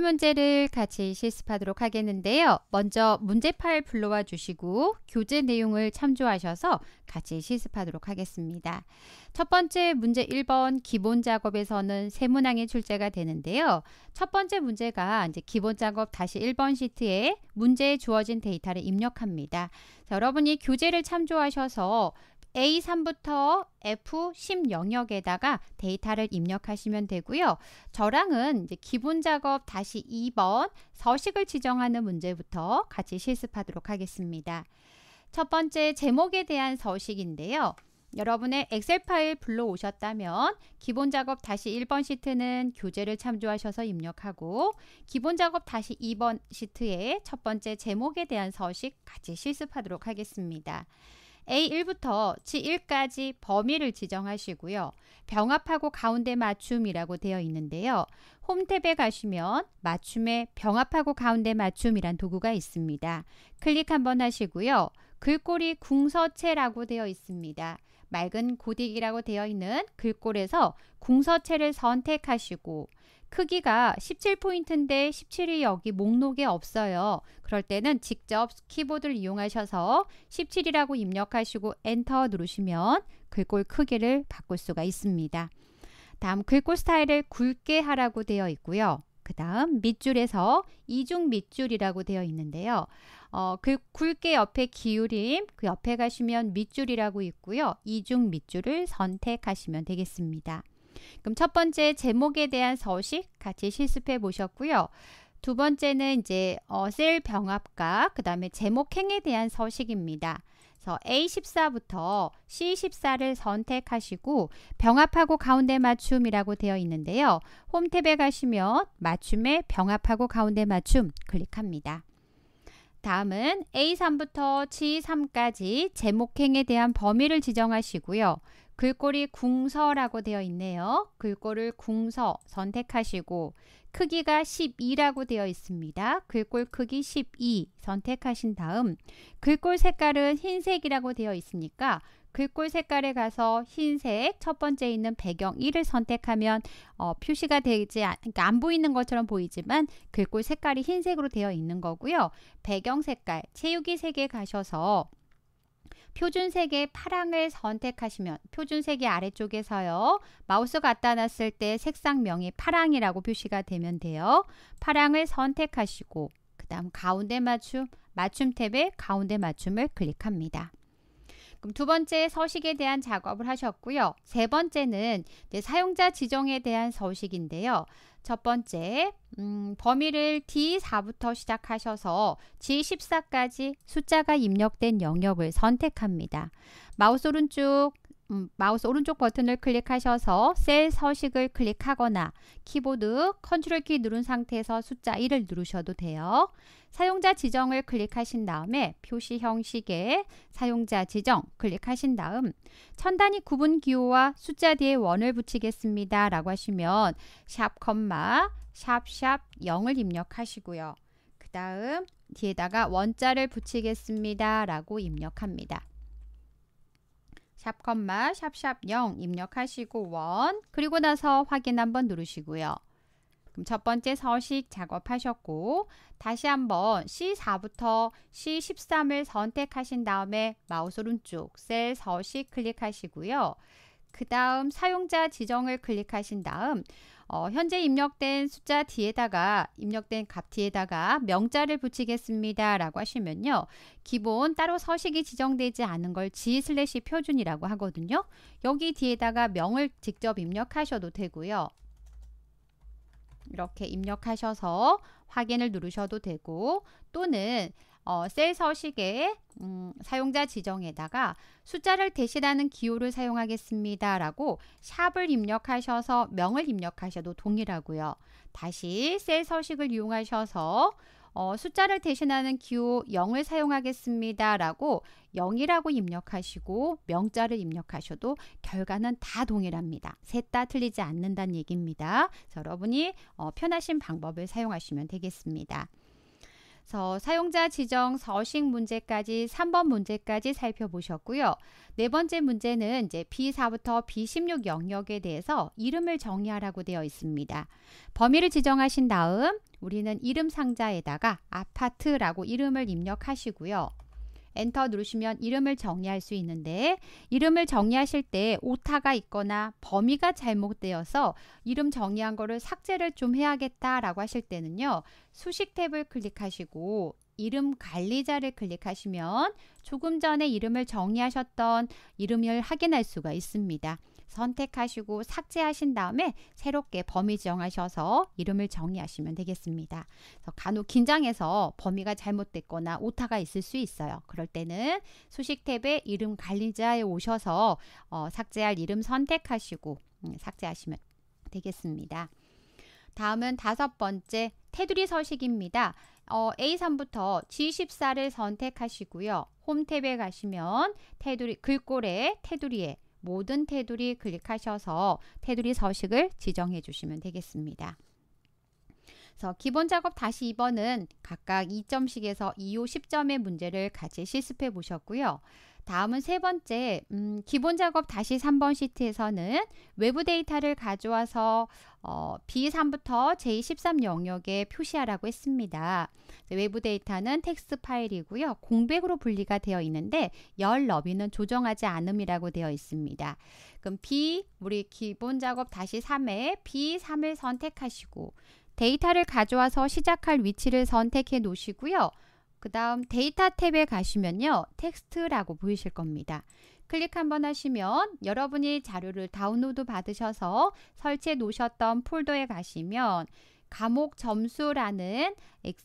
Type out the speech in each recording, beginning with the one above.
문제를 같이 실습하도록 하겠는데요. 먼저 문제 파일 불러와 주시고 교재 내용을 참조하셔서 같이 실습하도록 하겠습니다. 첫 번째 문제 1번 기본 작업에서는 세문항의 출제가 되는데요. 첫 번째 문제가 이제 기본 작업 다시 1번 시트에 문제에 주어진 데이터를 입력합니다. 자, 여러분이 교재를 참조하셔서 A3부터 F10 영역에다가 데이터를 입력하시면 되고요. 저랑은 이제 기본 작업 다시 2번 서식을 지정하는 문제부터 같이 실습하도록 하겠습니다. 첫 번째 제목에 대한 서식인데요. 여러분의 엑셀 파일 불러오셨다면 기본 작업 다시 1번 시트는 교재를 참조하셔서 입력하고 기본 작업 다시 2번 시트에 첫 번째 제목에 대한 서식 같이 실습하도록 하겠습니다. A1부터 G1까지 범위를 지정하시고요. 병합하고 가운데 맞춤이라고 되어 있는데요. 홈탭에 가시면 맞춤에 병합하고 가운데 맞춤이란 도구가 있습니다. 클릭 한번 하시고요. 글꼴이 궁서체라고 되어 있습니다. 맑은 고딕이라고 되어 있는 글꼴에서 궁서체를 선택하시고 크기가 17포인트인데 17이 여기 목록에 없어요. 그럴 때는 직접 키보드를 이용하셔서 17이라고 입력하시고 엔터 누르시면 글꼴 크기를 바꿀 수가 있습니다. 다음 글꼴 스타일을 굵게 하라고 되어 있고요. 그 다음 밑줄에서 이중 밑줄이라고 되어 있는데요. 어, 그 굵게 옆에 기울임, 그 옆에 가시면 밑줄이라고 있고요. 이중 밑줄을 선택하시면 되겠습니다. 그럼 첫 번째 제목에 대한 서식 같이 실습해 보셨고요. 두 번째는 이제 어셀 병합과 그 다음에 제목행에 대한 서식입니다. 그래서 A14부터 C14를 선택하시고 병합하고 가운데 맞춤이라고 되어 있는데요. 홈탭에 가시면 맞춤에 병합하고 가운데 맞춤 클릭합니다. 다음은 A3부터 G3까지 제목행에 대한 범위를 지정하시고요. 글꼴이 궁서라고 되어 있네요. 글꼴을 궁서 선택하시고 크기가 12라고 되어 있습니다. 글꼴 크기 12 선택하신 다음 글꼴 색깔은 흰색이라고 되어 있으니까 글꼴 색깔에 가서 흰색 첫 번째 있는 배경 1을 선택하면 어, 표시가 되지 않, 그러니까 안 보이는 것처럼 보이지만 글꼴 색깔이 흰색으로 되어 있는 거고요. 배경 색깔 채우기 색에 가셔서 표준색의 파랑을 선택하시면 표준색의 아래쪽에서요. 마우스 갖다 놨을 때 색상명이 파랑이라고 표시가 되면 돼요. 파랑을 선택하시고 그 다음 가운데 맞춤 맞춤 탭에 가운데 맞춤을 클릭합니다. 그럼 두 번째 서식에 대한 작업을 하셨고요. 세 번째는 사용자 지정에 대한 서식인데요. 첫 번째, 음, 범위를 D4부터 시작하셔서 G14까지 숫자가 입력된 영역을 선택합니다. 마우스 오른쪽 음, 마우스 오른쪽 버튼을 클릭하셔서 셀 서식을 클릭하거나 키보드 컨트롤 키 누른 상태에서 숫자 1을 누르셔도 돼요. 사용자 지정을 클릭하신 다음에 표시 형식의 사용자 지정 클릭하신 다음 천 단위 구분 기호와 숫자 뒤에 원을 붙이겠습니다. 라고 하시면 샵 컴마 샵 샵 0을 입력하시고요. 그 다음 뒤에다가 원자를 붙이겠습니다. 라고 입력합니다. 샵 컴마 샵샵 0 입력하시고 원 그리고 나서 확인 한번 누르시고요. 그럼 첫 번째 서식 작업하셨고 다시 한번 C4부터 C13을 선택하신 다음에 마우스 오른쪽 셀 서식 클릭하시고요. 그 다음 사용자 지정을 클릭하신 다음 어, 현재 입력된 숫자 뒤에다가 입력된 값 뒤에다가 명자를 붙이겠습니다. 라고 하시면요. 기본 따로 서식이 지정되지 않은 걸 g 슬래시 표준이라고 하거든요. 여기 뒤에다가 명을 직접 입력하셔도 되고요. 이렇게 입력하셔서 확인을 누르셔도 되고 또는 어, 셀 서식의 음, 사용자 지정에다가 숫자를 대신하는 기호를 사용하겠습니다. 라고 샵을 입력하셔서 명을 입력하셔도 동일하고요. 다시 셀 서식을 이용하셔서 어, 숫자를 대신하는 기호 0을 사용하겠습니다. 라고 0이라고 입력하시고 명자를 입력하셔도 결과는 다 동일합니다. 셋 다 틀리지 않는다는 얘기입니다. 여러분이 어, 편하신 방법을 사용하시면 되겠습니다. 서 사용자 지정 서식 문제까지 3번 문제까지 살펴보셨고요. 네 번째 문제는 이제 B4부터 B16 영역에 대해서 이름을 정의하라고 되어 있습니다. 범위를 지정하신 다음 우리는 이름 상자에다가 아파트라고 이름을 입력하시고요. 엔터 누르시면 이름을 정의할 수 있는데 이름을 정의하실 때 오타가 있거나 범위가 잘못되어서 이름 정의한 거를 삭제를 좀 해야겠다라고 하실 때는요. 수식 탭을 클릭하시고 이름 관리자를 클릭하시면 조금 전에 이름을 정의하셨던 이름을 확인할 수가 있습니다. 선택하시고 삭제하신 다음에 새롭게 범위 지정하셔서 이름을 정의하시면 되겠습니다. 간혹 긴장해서 범위가 잘못됐거나 오타가 있을 수 있어요. 그럴 때는 수식 탭에 이름 관리자에 오셔서 어, 삭제할 이름 선택하시고 음, 삭제하시면 되겠습니다. 다음은 다섯 번째 테두리 서식입니다. 어, A3부터 G14를 선택하시고요. 홈 탭에 가시면 테두리 글꼴에 테두리에 모든 테두리 클릭하셔서 테두리 서식을 지정해 주시면 되겠습니다. 그래서 기본 작업 다시 2번은 각각 2점씩에서 2호 10점의 문제를 같이 실습해 보셨고요. 다음은 세 번째, 음, 기본 작업 다시 3번 시트에서는 외부 데이터를 가져와서 어, B3부터 J13 영역에 표시하라고 했습니다. 외부 데이터는 텍스트 파일이고요. 공백으로 분리가 되어 있는데 열 너비는 조정하지 않음이라고 되어 있습니다. 그럼 B, 우리 기본 작업 다시 3에 B3을 선택하시고 데이터를 가져와서 시작할 위치를 선택해 놓으시고요. 그 다음 데이터 탭에 가시면요. 텍스트라고 보이실 겁니다. 클릭 한번 하시면 여러분이 자료를 다운로드 받으셔서 설치해 놓으셨던 폴더에 가시면 감옥 점수라는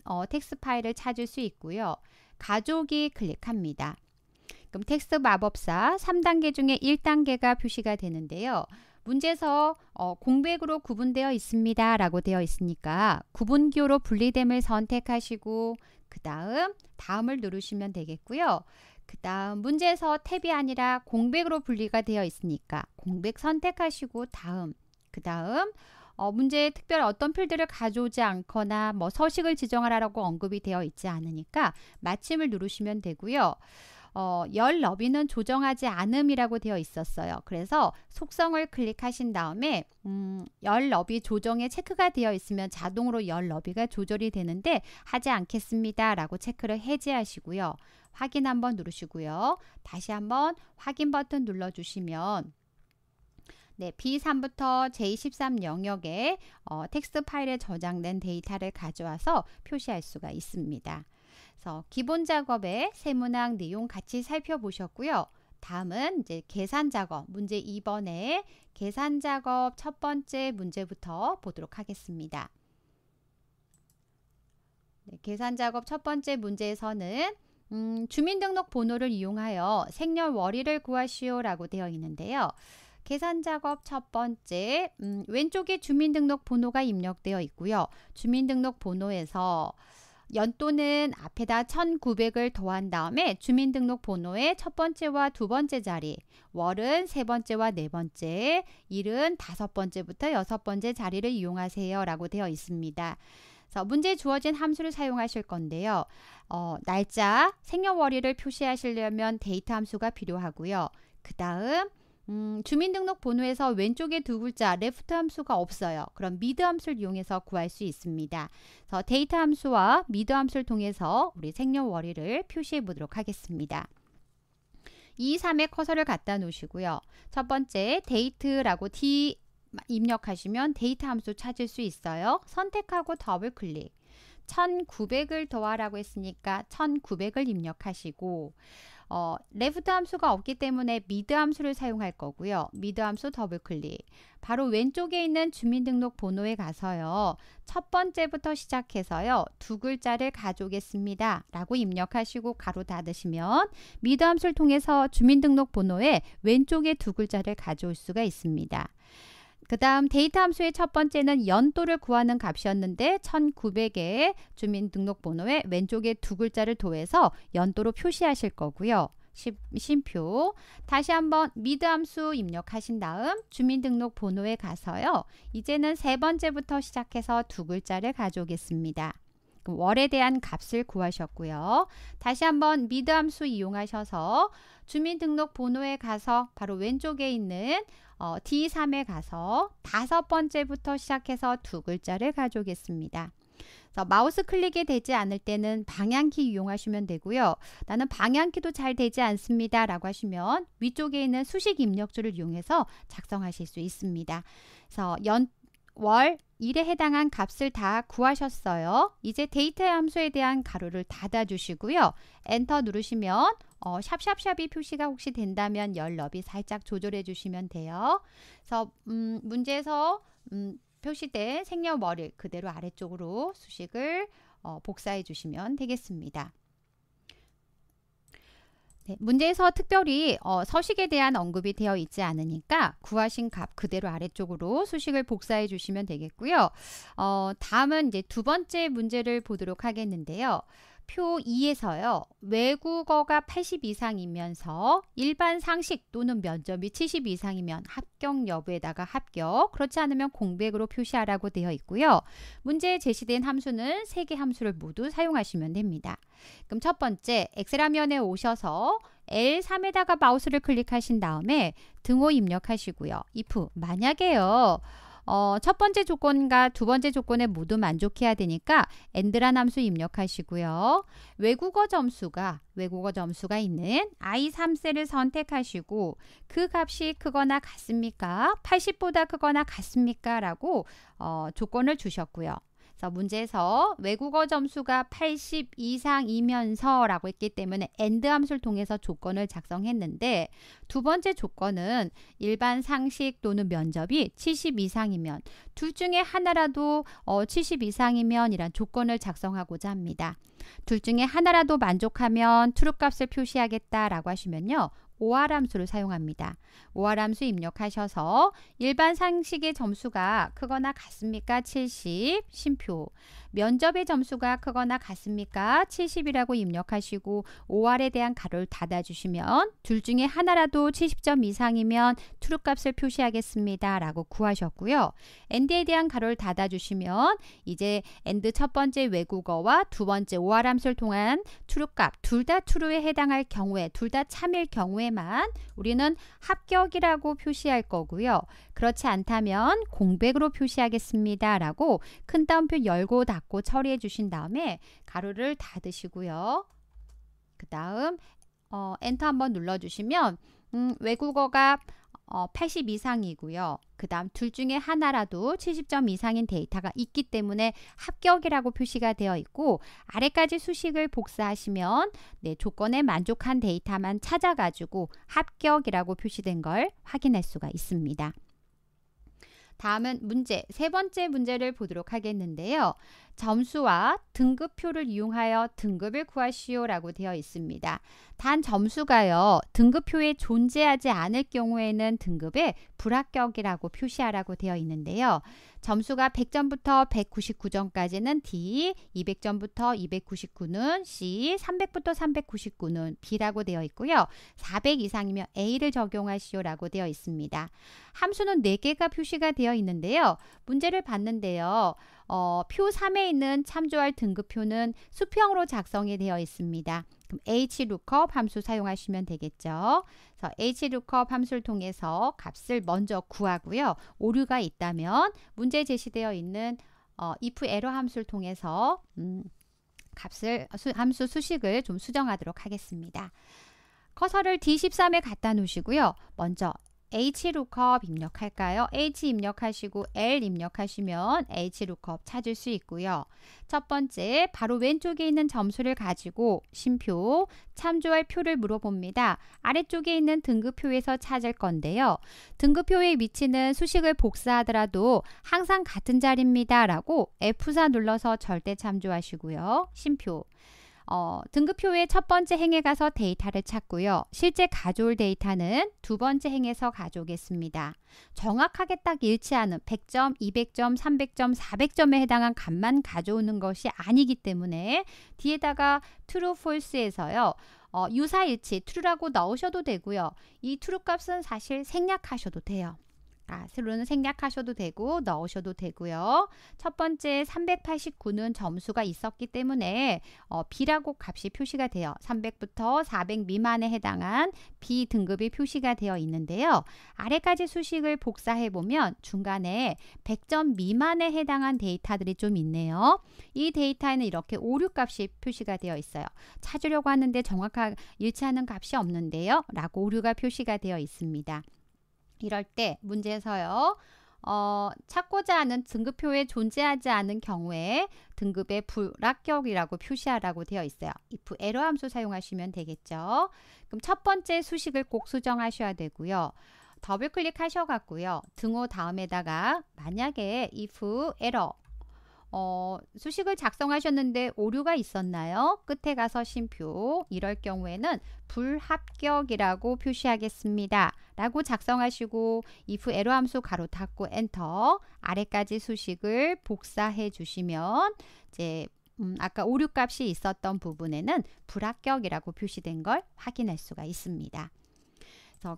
어, 텍스 트 파일을 찾을 수 있고요. 가족이 클릭합니다. 그럼 텍스 트 마법사 3단계 중에 1단계가 표시가 되는데요. 문제에서 어, 공백으로 구분되어 있습니다 라고 되어 있으니까 구분교로 분리됨을 선택하시고 그 다음 다음을 누르시면 되겠고요. 그 다음 문제에서 탭이 아니라 공백으로 분리가 되어 있으니까 공백 선택하시고 다음 그 다음 어, 문제에 특별 어떤 필드를 가져오지 않거나 뭐 서식을 지정하라고 언급이 되어 있지 않으니까 마침을 누르시면 되고요. 어, 열 너비는 조정하지 않음이라고 되어 있었어요. 그래서 속성을 클릭하신 다음에 음, 열 너비 조정에 체크가 되어 있으면 자동으로 열 너비가 조절이 되는데 하지 않겠습니다. 라고 체크를 해제하시고요. 확인 한번 누르시고요. 다시 한번 확인 버튼 눌러주시면 네, B3부터 J13 영역에 어, 텍스트 파일에 저장된 데이터를 가져와서 표시할 수가 있습니다. 그래서 기본 작업의 세문항 내용 같이 살펴보셨고요. 다음은 이제 계산 작업 문제 2번의 계산 작업 첫 번째 문제부터 보도록 하겠습니다. 네, 계산 작업 첫 번째 문제에서는 음, 주민등록번호를 이용하여 생년월일을 구하시오라고 되어 있는데요. 계산 작업 첫 번째 음, 왼쪽에 주민등록번호가 입력되어 있고요. 주민등록번호에서 연도는 앞에다 1900을 더한 다음에 주민등록번호의 첫 번째와 두 번째 자리, 월은 세 번째와 네 번째, 일은 다섯 번째부터 여섯 번째 자리를 이용하세요 라고 되어 있습니다. 문제에 주어진 함수를 사용하실 건데요. 어, 날짜, 생년월일을 표시하시려면 데이터 함수가 필요하고요. 그 다음 음, 주민등록번호에서 왼쪽에 두 글자 레프트 함수가 없어요. 그럼 미드 함수를 이용해서 구할 수 있습니다. 그래서 데이터 함수와 미드 함수를 통해서 우리 생년월일을 표시해 보도록 하겠습니다. 2, 3에 커서를 갖다 놓으시고요. 첫 번째 데이트라고 D 입력하시면 데이터 함수 찾을 수 있어요. 선택하고 더블 클릭. 1900을 더하라고 했으니까 1900을 입력하시고 어, 레프트 함수가 없기 때문에 미드 함수를 사용할 거고요. 미드 함수 더블 클릭. 바로 왼쪽에 있는 주민등록번호에 가서요. 첫 번째부터 시작해서요. 두 글자를 가져오겠습니다. 라고 입력하시고 가로 닫으시면 미드 함수를 통해서 주민등록번호에 왼쪽에 두 글자를 가져올 수가 있습니다. 그 다음 데이터 함수의 첫 번째는 연도를 구하는 값이었는데 1 9 0 0에주민등록번호에 왼쪽에 두 글자를 더해서 연도로 표시하실 거고요. 심표 다시 한번 미드 함수 입력하신 다음 주민등록번호에 가서요. 이제는 세 번째부터 시작해서 두 글자를 가져오겠습니다. 월에 대한 값을 구하셨고요. 다시 한번 미드 함수 이용하셔서 주민등록번호에 가서 바로 왼쪽에 있는 어, D3에 가서 다섯 번째부터 시작해서 두 글자를 가져오겠습니다. 마우스 클릭이 되지 않을 때는 방향키 이용하시면 되고요. 나는 방향키도 잘 되지 않습니다. 라고 하시면 위쪽에 있는 수식 입력줄을 이용해서 작성하실 수 있습니다. 그래서 연, 월, 일에 해당한 값을 다 구하셨어요. 이제 데이터 함수에 대한 가로를 닫아주시고요. 엔터 누르시면 어, 샵샵샵이 표시가 혹시 된다면 열 너비 살짝 조절해 주시면 돼요. 그래서 음, 문제에서 음, 표시된 생년월일 그대로 아래쪽으로 수식을 어, 복사해 주시면 되겠습니다. 네, 문제에서 특별히 어, 서식에 대한 언급이 되어 있지 않으니까 구하신 값 그대로 아래쪽으로 수식을 복사해 주시면 되겠고요. 어, 다음은 이제 두 번째 문제를 보도록 하겠는데요. 표 2에서요. 외국어가 80 이상이면서 일반 상식 또는 면접이 70 이상이면 합격 여부에다가 합격, 그렇지 않으면 공백으로 표시하라고 되어 있고요. 문제에 제시된 함수는 3개 함수를 모두 사용하시면 됩니다. 그럼 첫 번째, 엑셀 화면에 오셔서 L3에다가 마우스를 클릭하신 다음에 등호 입력하시고요. if 만약에요. 어, 첫 번째 조건과 두 번째 조건에 모두 만족해야 되니까 엔드란 함수 입력하시고요. 외국어 점수가 외국어 점수가 있는 I3셀을 선택하시고 그 값이 크거나 같습니까? 80보다 크거나 같습니까? 라고 어, 조건을 주셨고요. 그 문제에서 외국어 점수가 80 이상이면서 라고 했기 때문에 AND 함수를 통해서 조건을 작성했는데 두 번째 조건은 일반 상식 또는 면접이 70 이상이면 둘 중에 하나라도 어, 70 이상이면 이란 조건을 작성하고자 합니다. 둘 중에 하나라도 만족하면 true값을 표시하겠다라고 하시면요. 오하람수를 사용합니다. 오하람수 입력하셔서 일반 상식의 점수가 크거나 같습니까? 70, 심표. 면접의 점수가 크거나 같습니까? 70이라고 입력하시고 5R에 대한 가로를 닫아주시면 둘 중에 하나라도 70점 이상이면 트루 값을 표시하겠습니다. 라고 구하셨고요. AND에 대한 가로를 닫아주시면 이제 AND 첫 번째 외국어와 두 번째 o r 함수를 통한 트루 값둘다 트루에 해당할 경우에 둘 다 참일 경우에만 우리는 합격이라고 표시할 거고요. 그렇지 않다면 공백으로 표시하겠습니다. 라고 큰 따옴표 열고 닫고 처리해 주신 다음에 가로를 닫으시고요. 그 다음 어, 엔터 한번 눌러주시면 음, 외국어가 어, 80 이상이고요. 그 다음 둘 중에 하나라도 70점 이상인 데이터가 있기 때문에 합격이라고 표시가 되어 있고 아래까지 수식을 복사하시면 네, 조건에 만족한 데이터만 찾아가지고 합격이라고 표시된 걸 확인할 수가 있습니다. 다음은 문제, 세 번째 문제를 보도록 하겠는데요. 점수와 등급표를 이용하여 등급을 구하시오라고 되어 있습니다. 단 점수가요. 등급표에 존재하지 않을 경우에는 등급에 불합격이라고 표시하라고 되어 있는데요. 점수가 100점부터 199점까지는 D, 200점부터 299는 C, 300부터 399는 B라고 되어 있고요. 400 이상이면 A를 적용하시오라고 되어 있습니다. 함수는 4개가 표시가 되어 있는데요. 문제를 봤는데요. 어, 표 3에 있는 참조할 등급표는 수평으로 작성이 되어 있습니다. 그럼 hlookup 함수 사용하시면 되겠죠. 그래서 hlookup 함수를 통해서 값을 먼저 구하고요. 오류가 있다면 문제 제시되어 있는 어, if error 함수를 통해서 음, 값을 수, 함수 수식을 좀 수정하도록 하겠습니다. 커서를 D13에 갖다 놓으시고요. 먼저 HLOOKUP 입력할까요? H 입력하시고 L 입력하시면 HLOOKUP 찾을 수 있고요. 첫 번째, 바로 왼쪽에 있는 점수를 가지고 심표, 참조할 표를 물어봅니다. 아래쪽에 있는 등급표에서 찾을 건데요. 등급표의 위치는 수식을 복사하더라도 항상 같은 자리입니다. 라고 F4 눌러서 절대 참조하시고요. 심표. 어, 등급표의 첫 번째 행에 가서 데이터를 찾고요. 실제 가져올 데이터는 두 번째 행에서 가져오겠습니다. 정확하게 딱 일치하는 100점, 200점, 300점, 400점에 해당한 값만 가져오는 것이 아니기 때문에 뒤에다가 true, false에서요. 어, 유사일치 true라고 넣으셔도 되고요. 이 true 값은 사실 생략하셔도 돼요. 자, 아, 슬로는 생략하셔도 되고 넣으셔도 되고요. 첫 번째 389는 점수가 있었기 때문에 어, B라고 값이 표시가 돼요. 300부터 400 미만에 해당한 B 등급이 표시가 되어 있는데요. 아래까지 수식을 복사해 보면 중간에 100점 미만에 해당한 데이터들이 좀 있네요. 이 데이터에는 이렇게 오류 값이 표시가 되어 있어요. 찾으려고 하는데 정확하게 일치하는 값이 없는데요. 라고 오류가 표시가 되어 있습니다. 이럴 때 문제에서요. 어, 찾고자 하는 등급표에 존재하지 않은 경우에 등급의 불합격이라고 표시하라고 되어 있어요. if error 함수 사용하시면 되겠죠. 그럼 첫 번째 수식을 꼭 수정하셔야 되고요. 더블 클릭하셔 갖고요. 등호 다음에다가 만약에 if error 어, 수식을 작성하셨는데 오류가 있었나요? 끝에 가서 심표 이럴 경우에는 불합격이라고 표시하겠습니다. 라고 작성하시고 if 에러 함수 가로 닫고 엔터 아래까지 수식을 복사해 주시면 이제 음, 아까 오류 값이 있었던 부분에는 불합격이라고 표시된 걸 확인할 수가 있습니다.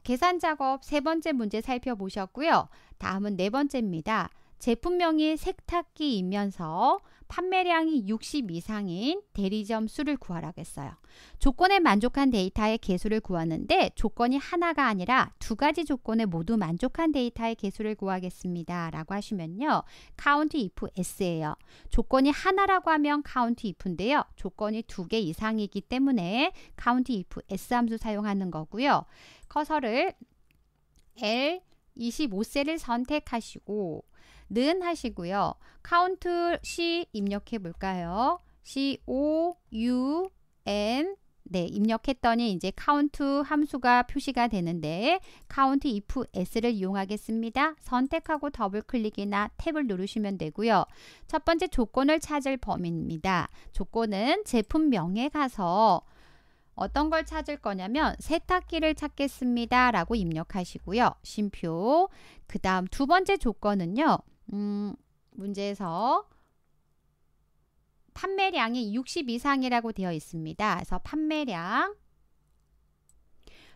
계산 작업 세 번째 문제 살펴보셨고요. 다음은 네 번째입니다. 제품명이 세탁기이면서 판매량이 60 이상인 대리점 수를 구하라겠어요. 조건에 만족한 데이터의 개수를 구하는데 조건이 하나가 아니라 두 가지 조건에 모두 만족한 데이터의 개수를 구하겠습니다. 라고 하시면요. count if s예요. 조건이 하나라고 하면 count if인데요. 조건이 두 개 이상이기 때문에 count if s 함수 사용하는 거고요. 커서를 l 25세를 선택하시고 는 하시고요. 카운트 C 입력해 볼까요? C O U N 네, 입력했더니 이제 카운트 함수가 표시가 되는데 카운트 if s를 이용하겠습니다. 선택하고 더블 클릭이나 탭을 누르시면 되고요. 첫 번째 조건을 찾을 범위입니다. 조건은 제품명에 가서 어떤 걸 찾을 거냐면 세탁기를 찾겠습니다. 라고 입력하시고요. 쉼표. 그 다음 두 번째 조건은요. 음, 문제에서 판매량이 60 이상이라고 되어 있습니다. 그래서 판매량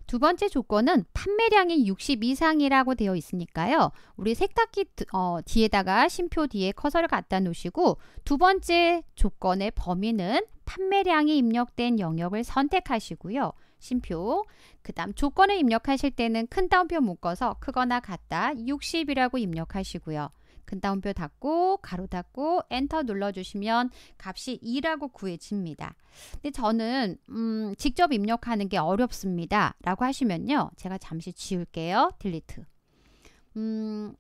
두 번째 조건은 판매량이 60 이상이라고 되어 있으니까요. 우리 세탁기 어, 뒤에다가 심표 뒤에 커서를 갖다 놓으시고 두 번째 조건의 범위는 판매량이 입력된 영역을 선택하시고요. 심표 그 다음 조건을 입력하실 때는 큰 따옴표 묶어서 크거나 같다 60이라고 입력하시고요. 근다운표 닫고 가로 닫고 엔터 눌러주시면 값이 2라고 구해집니다. 근데 저는 음, 직접 입력하는 게 어렵습니다. 라고 하시면요. 제가 잠시 지울게요. 딜리트. 음,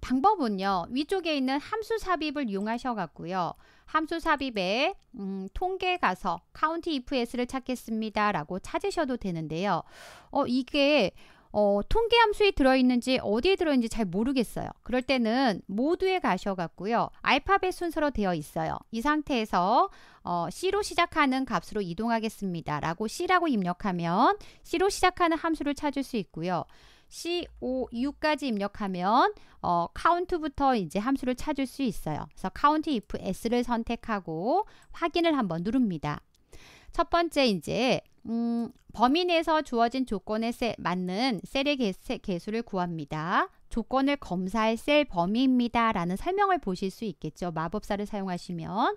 방법은요. 위쪽에 있는 함수 삽입을 이용하셔 갖고요. 함수 삽입에 음, 통계 가서 count if s를 찾겠습니다. 라고 찾으셔도 되는데요. 어, 이게 어, 통계함수에 들어있는지 어디에 들어있는지 잘 모르겠어요. 그럴 때는 모두에 가셔갖고요. 알파벳 순서로 되어 있어요. 이 상태에서 어, C로 시작하는 값으로 이동하겠습니다. 라고 C라고 입력하면 C로 시작하는 함수를 찾을 수 있고요. C, O, U까지 입력하면 어, 카운트부터 이제 함수를 찾을 수 있어요. 그래서 카운트 if S를 선택하고 확인을 한번 누릅니다. 첫 번째 이제 음, 범인에서 주어진 조건에 세, 맞는 셀의 개수, 개수를 구합니다. 조건을 검사할 셀 범위입니다. 라는 설명을 보실 수 있겠죠. 마법사를 사용하시면.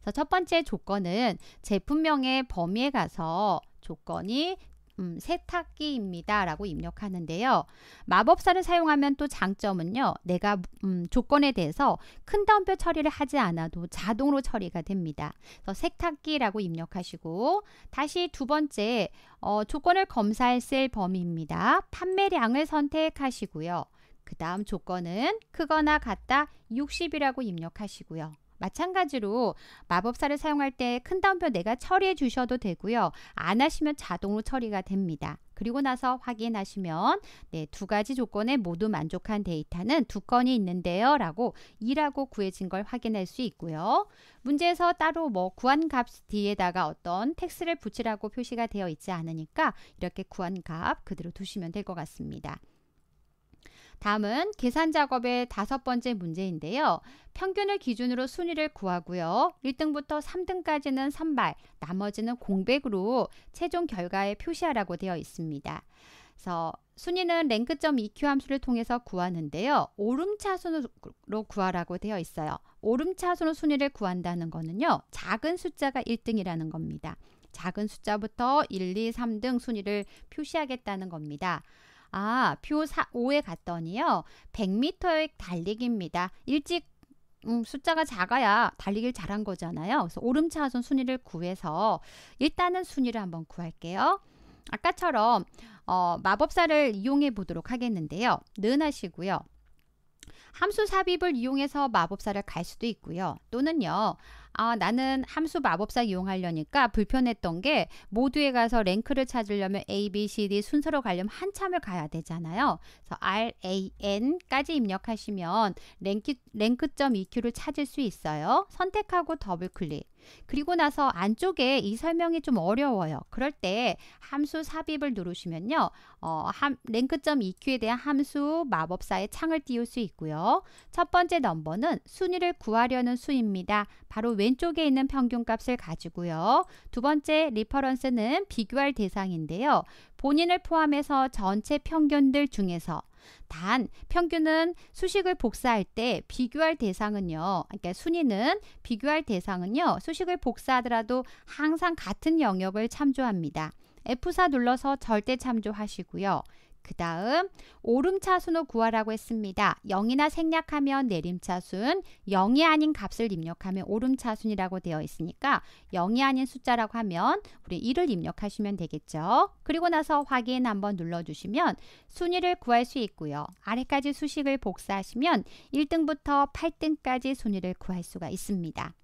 그래서 첫 번째 조건은 제품명의 범위에 가서 조건이 음, 세탁기입니다라고 입력하는데요. 마법사를 사용하면 또 장점은요. 내가 음, 조건에 대해서 큰 따옴표 처리를 하지 않아도 자동으로 처리가 됩니다. 그래서 세탁기라고 입력하시고 다시 두 번째 어, 조건을 검사할 셀 범위입니다. 판매량을 선택하시고요. 그 다음 조건은 크거나 같다 60이라고 입력하시고요. 마찬가지로 마법사를 사용할 때큰따옴표 내가 네 처리해 주셔도 되고요. 안 하시면 자동으로 처리가 됩니다. 그리고 나서 확인하시면 네, 두 가지 조건에 모두 만족한 데이터는 두 건이 있는데요. 라고 2라고 구해진 걸 확인할 수 있고요. 문제에서 따로 뭐 구한값 뒤에다가 어떤 텍스를 붙이라고 표시가 되어 있지 않으니까 이렇게 구한값 그대로 두시면 될 것 같습니다. 다음은 계산 작업의 다섯 번째 문제인데요. 평균을 기준으로 순위를 구하고요. 1등부터 3등까지는 선발, 나머지는 공백으로 최종 결과에 표시하라고 되어 있습니다. 그래서 순위는 랭크점 EQ 함수를 통해서 구하는데요. 오름차순으로 구하라고 되어 있어요. 오름차순으로 순위를 구한다는 거는요. 작은 숫자가 1등이라는 겁니다. 작은 숫자부터 1, 2, 3등 순위를 표시하겠다는 겁니다. 아, 표 4, 5에 갔더니요. 100m의 달리기입니다. 일찍 음, 숫자가 작아야 달리기를 잘한 거잖아요. 그래서 오름차선 순위를 구해서 일단은 순위를 한번 구할게요. 아까처럼 어, 마법사를 이용해 보도록 하겠는데요. 는 하시고요. 함수 삽입을 이용해서 마법사를 갈 수도 있고요. 또는요. 아, 나는 함수 마법사 이용하려니까 불편했던 게 모두에 가서 랭크를 찾으려면 A, B, C, D 순서로 가려면 한참을 가야 되잖아요. 그래서 R, A, N까지 입력하시면 랭크, 랭크 EQ를 찾을 수 있어요. 선택하고 더블 클릭. 그리고 나서 안쪽에 이 설명이 좀 어려워요. 그럴 때 함수 삽입을 누르시면요. 어, 랭크 EQ에 대한 함수 마법사의 창을 띄울 수 있고요. 첫 번째 넘버는 순위를 구하려는 수입니다. 바로 왼 왼쪽에 있는 평균값을 가지고요. 두 번째 리퍼런스는 비교할 대상인데요. 본인을 포함해서 전체 평균들 중에서 단 평균은 수식을 복사할 때 비교할 대상은요. 그러니까 순위는 비교할 대상은요. 수식을 복사하더라도 항상 같은 영역을 참조합니다. F4 눌러서 절대 참조하시고요. 그 다음 오름차순을 구하라고 했습니다. 0이나 생략하면 내림차순, 0이 아닌 값을 입력하면 오름차순이라고 되어 있으니까 0이 아닌 숫자라고 하면 우리 1을 입력하시면 되겠죠. 그리고 나서 확인 한번 눌러주시면 순위를 구할 수 있고요. 아래까지 수식을 복사하시면 1등부터 8등까지 순위를 구할 수가 있습니다.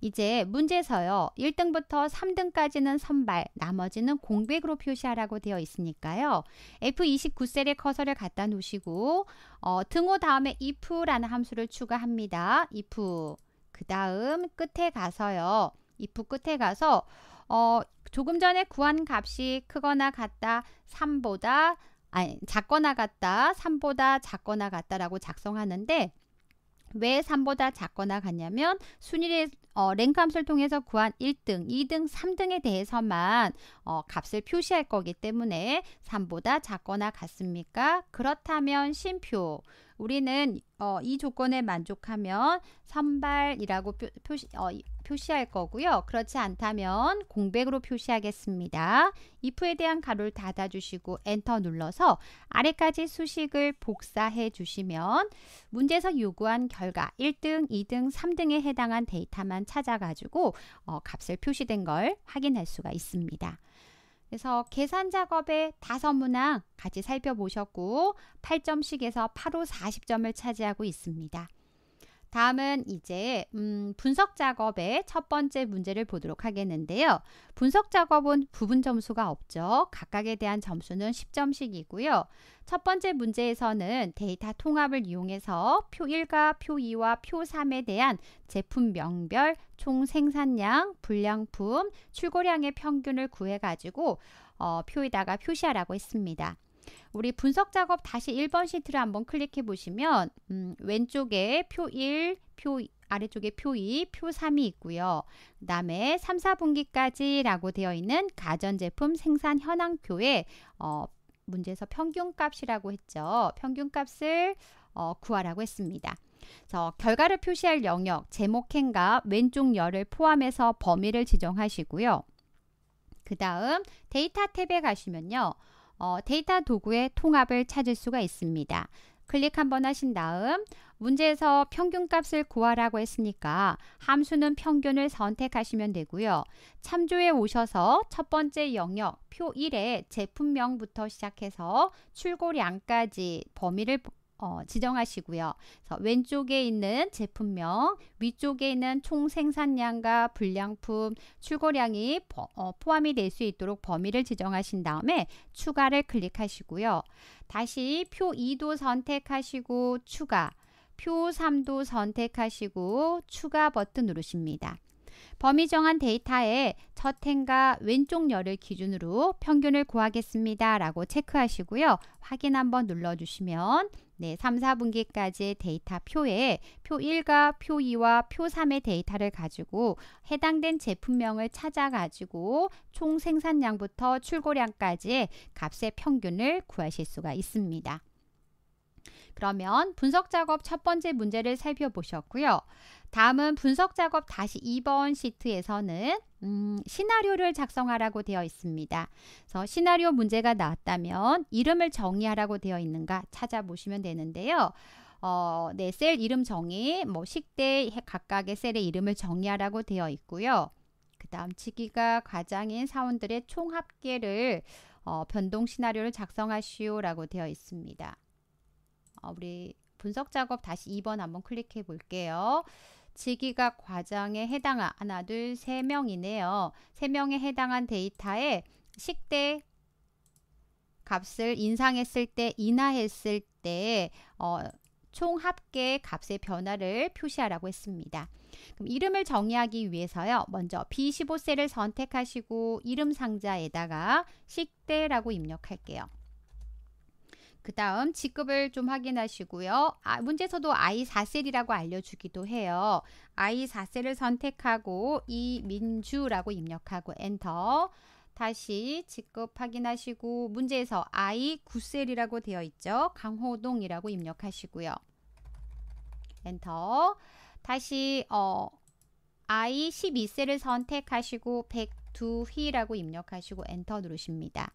이제 문제서요. 1등부터 3등까지는 선발, 나머지는 공백으로 표시하라고 되어 있으니까요. F29셀에 커서를 갖다 놓으시고 어, 등호 다음에 if라는 함수를 추가합니다. if 그 다음 끝에 가서요. if 끝에 가서 어, 조금 전에 구한 값이 크거나 같다 3보다 아니 작거나 같다 3보다 작거나 같다라고 작성하는데 왜 3보다 작거나 같냐면 순위를 어, 랭크함수를 통해서 구한 1등, 2등, 3등에 대해서만 어, 값을 표시할 거기 때문에 3보다 작거나 같습니까? 그렇다면 심표 우리는 어, 이 조건에 만족하면 선발이라고 표, 시 어, 표시할 거고요. 그렇지 않다면 공백으로 표시하겠습니다. if에 대한 가로를 닫아주시고 엔터 눌러서 아래까지 수식을 복사해 주시면 문제에서 요구한 결과 1등, 2등, 3등에 해당한 데이터만 찾아가지고 어, 값을 표시된 걸 확인할 수가 있습니다. 그래서 계산 작업의 다섯 문항 같이 살펴보셨고 8점씩에서 8호 40점을 차지하고 있습니다. 다음은 이제 음, 분석 작업의 첫 번째 문제를 보도록 하겠는데요. 분석 작업은 부분 점수가 없죠. 각각에 대한 점수는 10점씩이고요. 첫 번째 문제에서는 데이터 통합을 이용해서 표 1과 표 2와 표 3에 대한 제품 명별, 총 생산량, 불량품, 출고량의 평균을 구해가지고 어, 표에다가 표시하라고 했습니다. 우리 분석 작업 다시 1번 시트를 한번 클릭해 보시면 음, 왼쪽에 표 1, 표 아래쪽에 표 2, 표 3이 있고요. 그 다음에 3, 4분기까지 라고 되어 있는 가전제품 생산 현황표에 어, 문제에서 평균값이라고 했죠. 평균값을 어, 구하라고 했습니다. 그래서 결과를 표시할 영역, 제목 행과 왼쪽 열을 포함해서 범위를 지정하시고요. 그 다음 데이터 탭에 가시면요. 어, 데이터 도구의 통합을 찾을 수가 있습니다. 클릭 한번 하신 다음 문제에서 평균값을 구하라고 했으니까 함수는 평균을 선택하시면 되고요. 참조에 오셔서 첫 번째 영역 표 1에 제품명부터 시작해서 출고량까지 범위를 어, 지정하시고요. 왼쪽에 있는 제품명, 위쪽에 있는 총 생산량과 불량품 출고량이 포, 어, 포함이 될 수 있도록 범위를 지정하신 다음에 추가를 클릭하시고요. 다시 표 2도 선택하시고 추가, 표 3도 선택하시고 추가 버튼 누르십니다. 범위 정한 데이터에첫 행과 왼쪽 열을 기준으로 평균을 구하겠습니다. 라고 체크하시고요. 확인 한번 눌러주시면 네, 3, 4분기까지의 데이터 표에 표 1과 표 2와 표 3의 데이터를 가지고 해당된 제품명을 찾아가지고 총 생산량부터 출고량까지의 값의 평균을 구하실 수가 있습니다. 그러면 분석 작업 첫 번째 문제를 살펴보셨고요. 다음은 분석 작업 다시 2번 시트에서는 음, 시나리오를 작성하라고 되어 있습니다. 그래서 시나리오 문제가 나왔다면 이름을 정의하라고 되어 있는가 찾아보시면 되는데요. 어, 네, 셀 이름 정의, 뭐 식대 각각의 셀의 이름을 정의하라고 되어 있고요. 그 다음 직위가 과장인 사원들의 총합계를 어, 변동 시나리오를 작성하시오라고 되어 있습니다. 어, 우리 분석 작업 다시 2번 한번 클릭해 볼게요. 지기가 과장에 해당한 하나 둘 세 명이네요. 세 명에 해당한 데이터에 식대 값을 인상했을 때 인하했을 때 어, 총 합계 값의 변화를 표시하라고 했습니다. 그럼 이름을 정의하기 위해서요. 먼저 B15셀을 선택하시고 이름 상자에다가 식대라고 입력할게요. 그 다음 직급을 좀 확인하시고요. 아, 문제에서도 I4셀이라고 알려주기도 해요. I4셀을 선택하고 이민주라고 입력하고 엔터 다시 직급 확인하시고 문제에서 I9셀이라고 되어 있죠. 강호동이라고 입력하시고요. 엔터 다시 어, I12셀을 선택하시고 백두희라고 입력하시고 엔터 누르십니다.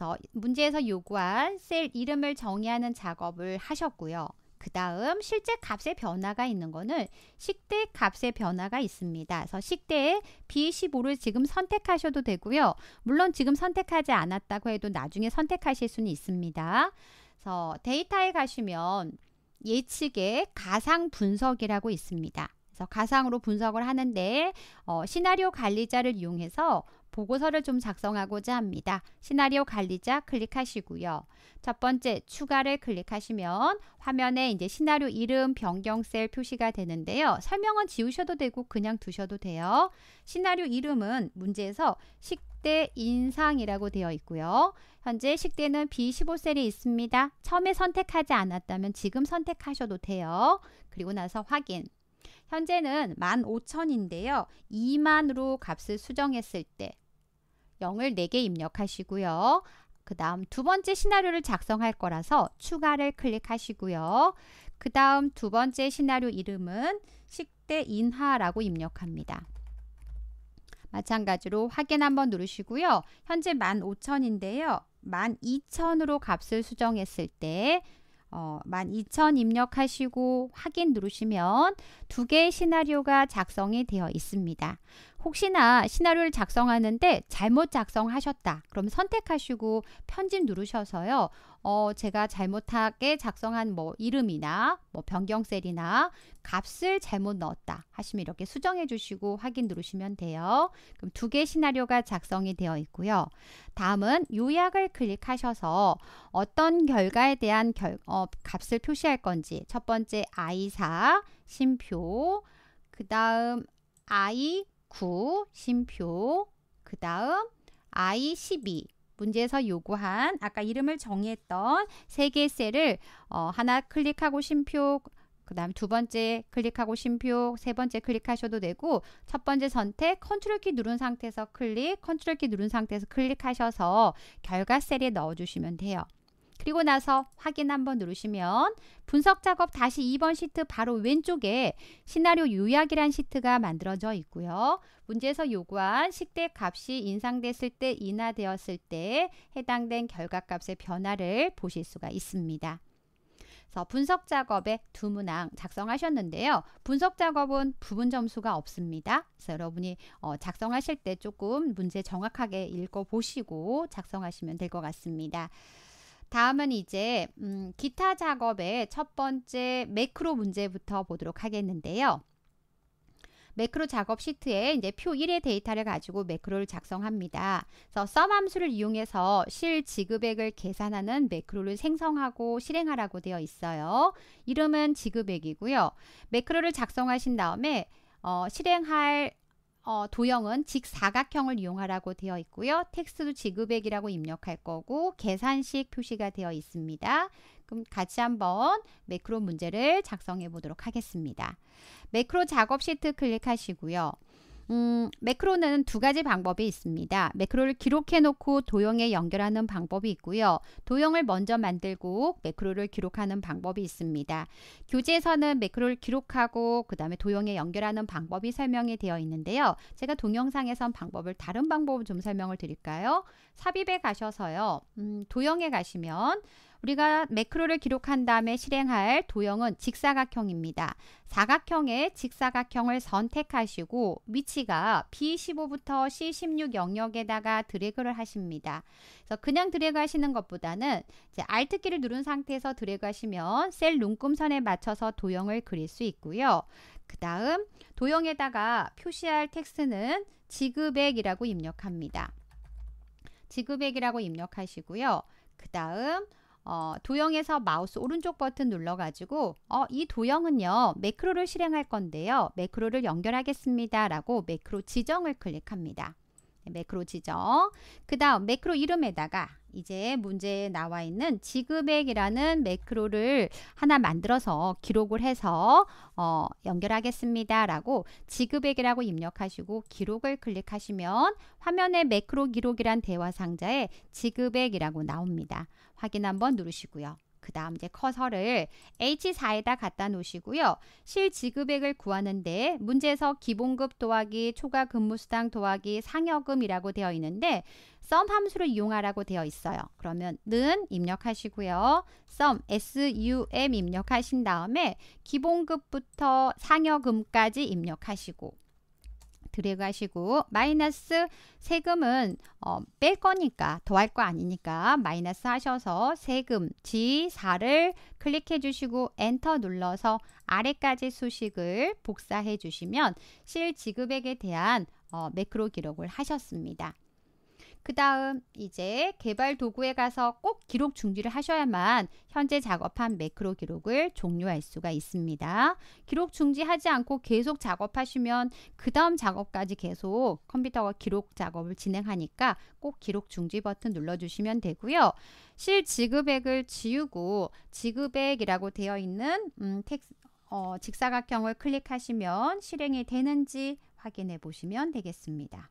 그래서 문제에서 요구한 셀 이름을 정의하는 작업을 하셨고요. 그 다음 실제 값의 변화가 있는 거는 식대 값의 변화가 있습니다. 그래서 식대에 B15를 지금 선택하셔도 되고요. 물론 지금 선택하지 않았다고 해도 나중에 선택하실 수는 있습니다. 그래서 데이터에 가시면 예측의 가상 분석이라고 있습니다. 그래서 가상으로 분석을 하는데 어, 시나리오 관리자를 이용해서 보고서를 좀 작성하고자 합니다. 시나리오 관리자 클릭하시고요. 첫 번째 추가를 클릭하시면 화면에 이제 시나리오 이름 변경 셀 표시가 되는데요. 설명은 지우셔도 되고 그냥 두셔도 돼요. 시나리오 이름은 문제에서 식대 인상이라고 되어 있고요. 현재 식대는 B15셀이 있습니다. 처음에 선택하지 않았다면 지금 선택하셔도 돼요. 그리고 나서 확인. 현재는 15,000인데요. 2만으로 값을 수정했을 때 0을 4개 입력하시고요. 그 다음 두 번째 시나리오를 작성할 거라서 추가를 클릭하시고요. 그 다음 두 번째 시나리오 이름은 식대 인하라고 입력합니다. 마찬가지로 확인 한번 누르시고요. 현재 15,000인데요. 12,000으로 값을 수정했을 때 어, 12,000 입력하시고 확인 누르시면 두 개의 시나리오가 작성이 되어 있습니다. 혹시나 시나리오를 작성하는데 잘못 작성하셨다. 그럼 선택하시고 편집 누르셔서요. 어, 제가 잘못하게 작성한 뭐 이름이나 뭐 변경 셀이나 값을 잘못 넣었다 하시면 이렇게 수정해 주시고 확인 누르시면 돼요. 그럼 두 개 시나리오가 작성이 되어 있고요. 다음은 요약을 클릭하셔서 어떤 결과에 대한 결, 어, 값을 표시할 건지 첫 번째 아이사, 심표, 그 다음 아이 구, 심표 그 다음 I12 문제에서 요구한 아까 이름을 정의했던 세 개의 셀을 어, 하나 클릭하고 심표 그 다음 두 번째 클릭하고 심표 세 번째 클릭하셔도 되고 첫 번째 선택 컨트롤 키 누른 상태에서 클릭 컨트롤 키 누른 상태에서 클릭하셔서 결과 셀에 넣어주시면 돼요. 그리고 나서 확인 한번 누르시면 분석 작업 다시 2번 시트 바로 왼쪽에 시나리오 요약이란 시트가 만들어져 있고요. 문제에서 요구한 식대 값이 인상됐을 때 인하되었을 때 해당된 결과값의 변화를 보실 수가 있습니다. 분석 작업의 두 문항 작성하셨는데요. 분석 작업은 부분 점수가 없습니다. 그래서 여러분이 어, 작성하실 때 조금 문제 정확하게 읽어보시고 작성하시면 될 것 같습니다. 다음은 이제 음, 기타 작업의 첫 번째 매크로 문제부터 보도록 하겠는데요. 매크로 작업 시트에 이제 표 1의 데이터를 가지고 매크로를 작성합니다. 그래서 썸 함수를 이용해서 실 지급액을 계산하는 매크로를 생성하고 실행하라고 되어 있어요. 이름은 지급액이고요. 매크로를 작성하신 다음에 어, 실행할 어, 도형은 직사각형을 이용하라고 되어 있고요. 텍스트 지급액이라고 입력할 거고 계산식 표시가 되어 있습니다. 그럼 같이 한번 매크로 문제를 작성해 보도록 하겠습니다. 매크로 작업 시트 클릭하시고요. 음, 매크로는 두 가지 방법이 있습니다. 매크로를 기록해 놓고 도형에 연결하는 방법이 있고요. 도형을 먼저 만들고 매크로를 기록하는 방법이 있습니다. 교재에서는 매크로를 기록하고 그 다음에 도형에 연결하는 방법이 설명이 되어 있는데요. 제가 동영상에선 방법을 다른 방법을 좀 설명을 드릴까요? 삽입에 가셔서요. 음, 도형에 가시면 우리가 매크로를 기록한 다음에 실행할 도형은 직사각형입니다. 사각형의 직사각형을 선택하시고 위치가 B15부터 C16 영역에다가 드래그를 하십니다. 그래서 그냥 드래그 하시는 것보다는 이제 Alt 키를 누른 상태에서 드래그 하시면 셀 눈금선에 맞춰서 도형을 그릴 수 있고요. 그 다음 도형에다가 표시할 텍스트는 지급액이라고 입력합니다. 지급액이라고 입력하시고요. 그 다음 어, 도형에서 마우스 오른쪽 버튼 눌러가지고 어, 이 도형은요 매크로를 실행할 건데요 매크로를 연결하겠습니다 라고 매크로 지정을 클릭합니다 네, 매크로 지정 그 다음 매크로 이름에다가 이제 문제에 나와 있는 지급액이라는 매크로를 하나 만들어서 기록을 해서 어, 연결하겠습니다. 라고 지급액이라고 입력하시고 기록을 클릭하시면 화면에 매크로 기록이란 대화 상자에 지급액이라고 나옵니다. 확인 한번 누르시고요. 그 다음 이제 커서를 H4에다 갖다 놓으시고요. 실 지급액을 구하는데 문제에서 기본급 도하기 초과 근무수당 도하기 상여금이라고 되어 있는데 썸 함수를 이용하라고 되어 있어요. 그러면 는 입력하시고요. 썸 SUM 입력하신 다음에 기본급부터 상여금까지 입력하시고 드래그 하시고 마이너스 세금은 어, 뺄 거니까 더할 거 아니니까 마이너스 하셔서 세금 G4를 클릭해 주시고 엔터 눌러서 아래까지 수식을 복사해 주시면 실지급액에 대한 어, 매크로 기록을 하셨습니다. 그 다음 이제 개발 도구에 가서 꼭 기록 중지를 하셔야만 현재 작업한 매크로 기록을 종료할 수가 있습니다. 기록 중지하지 않고 계속 작업하시면 그 다음 작업까지 계속 컴퓨터가 기록 작업을 진행하니까 꼭 기록 중지 버튼 눌러주시면 되고요. 실 지급액을 지우고 지급액이라고 되어 있는 음, 텍, 어, 직사각형을 클릭하시면 실행이 되는지 확인해 보시면 되겠습니다.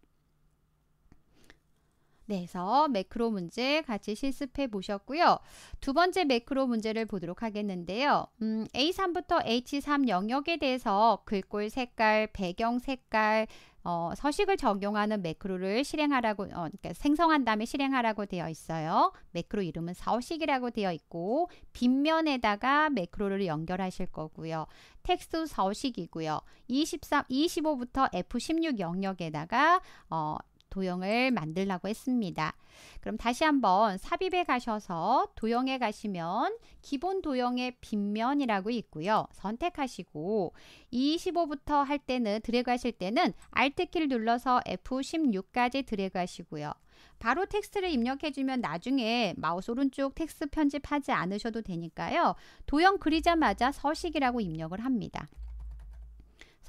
그래서 매크로 문제 같이 실습해 보셨고요. 두 번째 매크로 문제를 보도록 하겠는데요. 음, A3부터 H3 영역에 대해서 글꼴 색깔, 배경 색깔, 어, 서식을 적용하는 매크로를 실행하라고 어, 그러니까 생성한 다음에 실행하라고 되어 있어요. 매크로 이름은 서식이라고 되어 있고 빗면에다가 매크로를 연결하실 거고요. 텍스트 서식이고요. 23, 25부터 F16 영역에다가 어, 도형을 만들라고 했습니다. 그럼 다시 한번 삽입에 가셔서 도형에 가시면 기본 도형의 빗면이라고 있고요. 선택하시고 25부터 할 때는 드래그 하실 때는 Alt키를 눌러서 F16까지 드래그 하시고요. 바로 텍스트를 입력해주면 나중에 마우스 오른쪽 텍스트 편집하지 않으셔도 되니까요. 도형 그리자마자 서식이라고 입력을 합니다.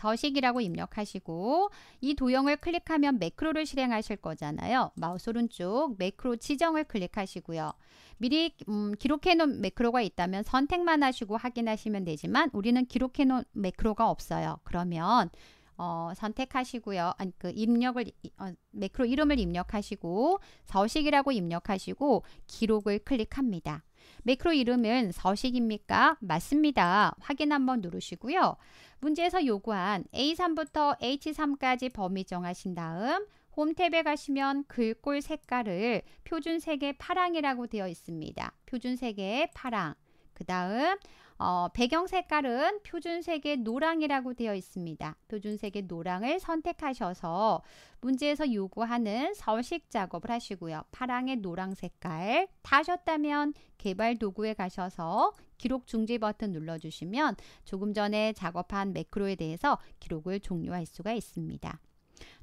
서식이라고 입력하시고 이 도형을 클릭하면 매크로를 실행하실 거잖아요. 마우스 오른쪽 매크로 지정을 클릭하시고요. 미리 음, 기록해놓은 매크로가 있다면 선택만 하시고 확인하시면 되지만 우리는 기록해놓은 매크로가 없어요. 그러면 어, 선택하시고요. 아니, 그 입력을 어, 매크로 이름을 입력하시고 서식이라고 입력하시고 기록을 클릭합니다. 매크로 이름은 서식입니까? 맞습니다. 확인 한번 누르시고요. 문제에서 요구한 A3부터 H3까지 범위 정하신 다음 홈 탭에 가시면 글꼴 색깔을 표준색의 파랑이라고 되어 있습니다. 표준색의 파랑. 그 다음 어, 배경 색깔은 표준색의 노랑이라고 되어 있습니다. 표준색의 노랑을 선택하셔서 문제에서 요구하는 서식 작업을 하시고요. 파랑의 노랑 색깔 다 하셨다면 개발 도구에 가셔서 기록 중지 버튼 눌러주시면 조금 전에 작업한 매크로에 대해서 기록을 종료할 수가 있습니다.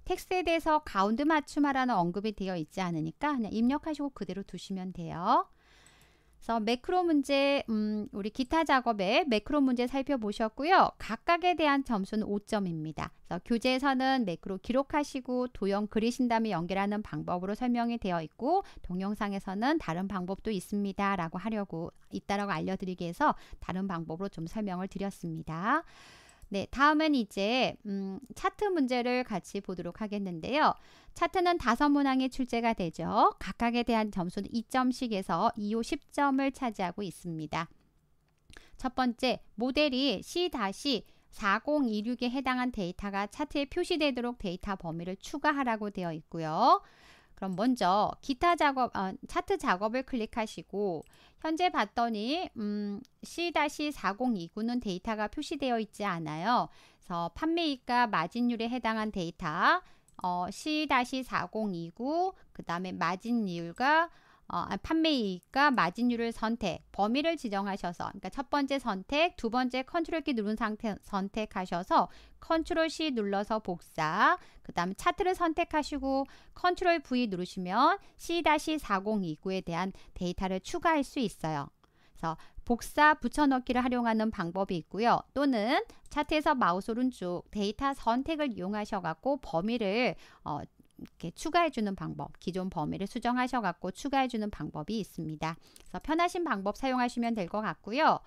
텍스트에 대해서 가운데 맞춤하라는 언급이 되어 있지 않으니까 그냥 입력하시고 그대로 두시면 돼요. 그래서 매크로 문제, 음, 우리 기타 작업에 매크로 문제 살펴보셨고요. 각각에 대한 점수는 5점입니다. 그래서 교재에서는 매크로 기록하시고 도형 그리신 다음에 연결하는 방법으로 설명이 되어 있고 동영상에서는 다른 방법도 있습니다. 라고 하려고 있다라고 알려드리기 위해서 다른 방법으로 좀 설명을 드렸습니다. 네, 다음은 이제 음, 차트 문제를 같이 보도록 하겠는데요. 차트는 다섯 문항의 출제가 되죠. 각각에 대한 점수는 2점씩에서 2호 10점을 차지하고 있습니다. 첫 번째, 모델이 C-4026에 해당한 데이터가 차트에 표시되도록 데이터 범위를 추가하라고 되어 있고요. 그럼 먼저 기타 작업, 어, 차트 작업을 클릭하시고 현재 봤더니 음, C-4029는 데이터가 표시되어 있지 않아요. 그래서 판매이가 마진율에 해당한 데이터 어, C-4029 그 다음에 마진율과 어, 아, 판매이익과 마진율을 선택, 범위를 지정하셔서 그러니까 첫 번째 선택, 두 번째 컨트롤 키 누른 상태 선택하셔서 컨트롤 C 눌러서 복사, 그 다음 차트를 선택하시고 컨트롤 V 누르시면 C-4029에 대한 데이터를 추가할 수 있어요. 그래서 복사 붙여넣기를 활용하는 방법이 있고요. 또는 차트에서 마우스 오른쪽 데이터 선택을 이용하셔 갖고 범위를 어, 이렇게 추가해 주는 방법, 기존 범위를 수정하셔 갖고 추가해 주는 방법이 있습니다. 그래서 편하신 방법 사용하시면 될 것 같고요.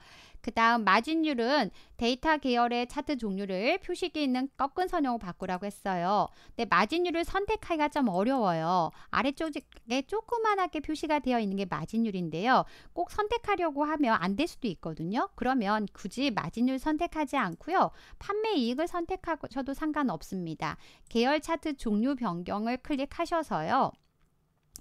그 다음 마진율은 데이터 계열의 차트 종류를 표식이 있는 꺾은 선형으로 바꾸라고 했어요. 근데 마진율을 선택하기가 좀 어려워요. 아래쪽에 조그만하게 표시가 되어 있는 게 마진율인데요. 꼭 선택하려고 하면 안 될 수도 있거든요. 그러면 굳이 마진율 선택하지 않고요. 판매 이익을 선택하셔도 상관없습니다. 계열 차트 종류 변경을 클릭하셔서요.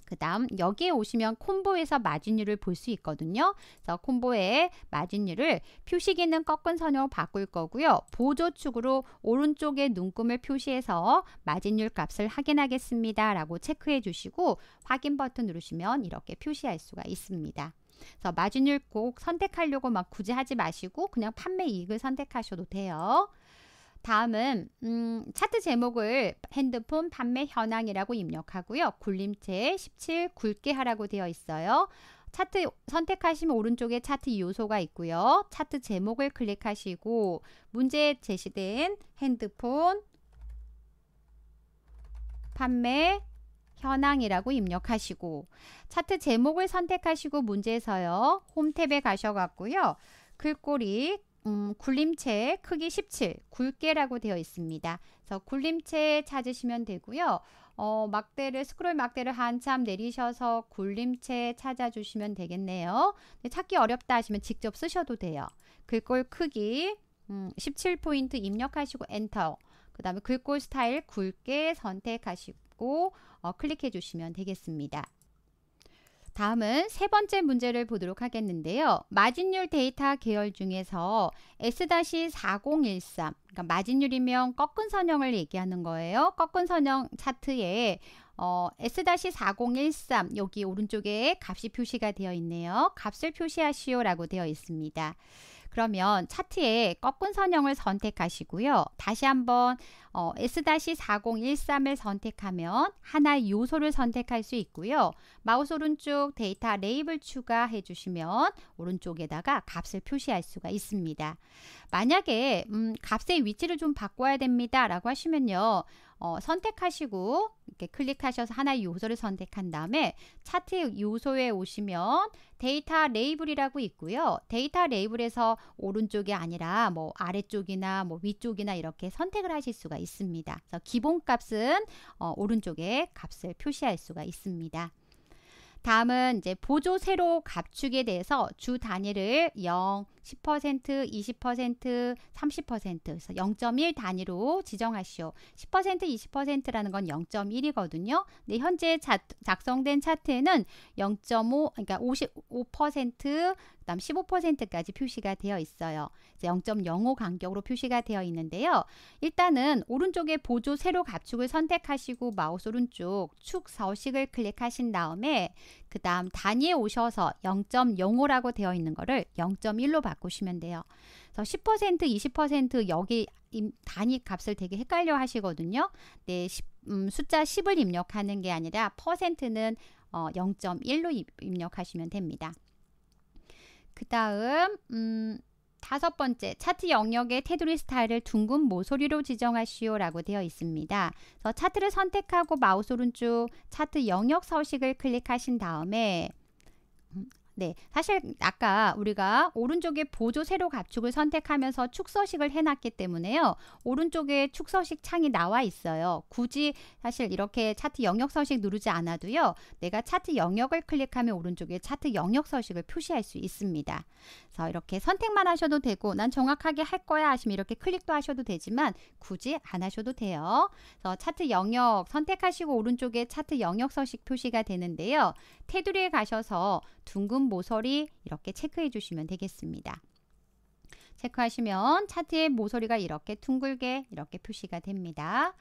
그 다음 여기에 오시면 콤보에서 마진율을 볼 수 있거든요. 그래서 콤보에 마진율을 표시 기는 꺾은 선으로 바꿀 거고요. 보조축으로 오른쪽에 눈금을 표시해서 마진율 값을 확인하겠습니다. 라고 체크해 주시고 확인 버튼 누르시면 이렇게 표시할 수가 있습니다. 그래서 마진율 꼭 선택하려고 막 굳이 하지 마시고 그냥 판매 이익을 선택하셔도 돼요. 다음은 음, 차트 제목을 핸드폰 판매 현황이라고 입력하고요. 굴림체 17 굵게 하라고 되어 있어요. 차트 선택하시면 오른쪽에 차트 요소가 있고요. 차트 제목을 클릭하시고 문제에 제시된 핸드폰 판매 현황이라고 입력하시고 차트 제목을 선택하시고 문제에서요. 홈탭에 가셔갖고요. 글꼴이 음, 굴림체 크기 17, 굵게라고 되어 있습니다. 그래서 굴림체 찾으시면 되고요. 어, 막대를 스크롤 막대를 한참 내리셔서 굴림체 찾아주시면 되겠네요. 찾기 어렵다 하시면 직접 쓰셔도 돼요. 글꼴 크기 음, 17포인트 입력하시고 엔터 그 다음에 글꼴 스타일 굵게 선택하시고 어, 클릭해 주시면 되겠습니다. 다음은 세 번째 문제를 보도록 하겠는데요. 마진율 데이터 계열 중에서 S-4013, 그러니까 마진율이면 꺾은 선형을 얘기하는 거예요. 꺾은 선형 차트에 어, S-4013 여기 오른쪽에 값이 표시가 되어 있네요. 값을 표시하시오라고 되어 있습니다. 그러면 차트에 꺾은 선형을 선택하시고요. 다시 한번 어, S-4013을 선택하면 하나의 요소를 선택할 수 있고요. 마우스 오른쪽 데이터 레이블 추가해 주시면 오른쪽에다가 값을 표시할 수가 있습니다. 만약에 음, 값의 위치를 좀 바꿔야 됩니다. 라고 하시면요. 어, 선택하시고 이렇게 클릭하셔서 하나의 요소를 선택한 다음에 차트 요소에 오시면 데이터 레이블이라고 있고요. 데이터 레이블에서 오른쪽이 아니라 뭐 아래쪽이나 뭐 위쪽이나 이렇게 선택을 하실 수가 있습니다. 그래서 기본값은 어, 오른쪽에 값을 표시할 수가 있습니다. 다음은 이제 보조 세로 감축에 대해서 주 단위를 0, 10%, 20%, 30% 0.1 단위로 지정하시오. 10%, 20%라는 건 0.1이거든요. 근데 현재 자, 작성된 차트에는 0.5 그러니까 55% 그다음 15%까지 표시가 되어 있어요. 0.05 간격으로 표시가 되어 있는데요. 일단은 오른쪽에 보조 세로 가축을 선택하시고 마우스 오른쪽 축 서식을 클릭하신 다음에 그 다음 단위에 오셔서 0.05라고 되어 있는 거를 0.1로 바꾸시면 돼요. 그래서 10% 20% 여기 단위 값을 되게 헷갈려 하시거든요. 네, 10, 음, 숫자 10을 입력하는 게 아니라 퍼센트는 어, 0.1로 입력하시면 됩니다. 그 다음 음, 다섯 번째, 차트 영역의 테두리 스타일을 둥근 모서리로 지정하시오 라고 되어 있습니다. 그래서 차트를 선택하고 마우스 오른쪽 차트 영역 서식을 클릭하신 다음에 음, 네, 사실 아까 우리가 오른쪽에 보조 세로 감축을 선택하면서 축서식을 해놨기 때문에요. 오른쪽에 축서식 창이 나와 있어요. 굳이 사실 이렇게 차트 영역 서식 누르지 않아도요. 내가 차트 영역을 클릭하면 오른쪽에 차트 영역 서식을 표시할 수 있습니다. 그래서 어, 이렇게 선택만 하셔도 되고 난 정확하게 할 거야 하시면 이렇게 클릭도 하셔도 되지만 굳이 안 하셔도 돼요. 그래서 차트 영역 선택하시고 오른쪽에 차트 영역 서식 표시가 되는데요. 테두리에 가셔서 둥근 모서리 이렇게 체크해 주시면 되겠습니다. 체크하시면 차트의 모서리가 이렇게 둥글게 이렇게 표시가 됩니다.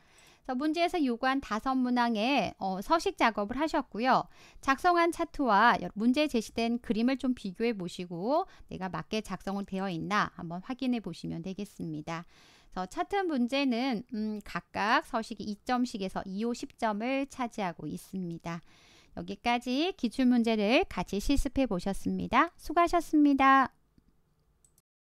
자, 문제에서 요구한 다섯 문항의 어, 서식 작업을 하셨고요. 작성한 차트와 문제에 제시된 그림을 좀 비교해 보시고 내가 맞게 작성을 되어 있나 한번 확인해 보시면 되겠습니다. 그래서 차트 문제는 음, 각각 서식이 2점씩에서 2호 10점을 차지하고 있습니다. 여기까지 기출문제를 같이 실습해 보셨습니다. 수고하셨습니다.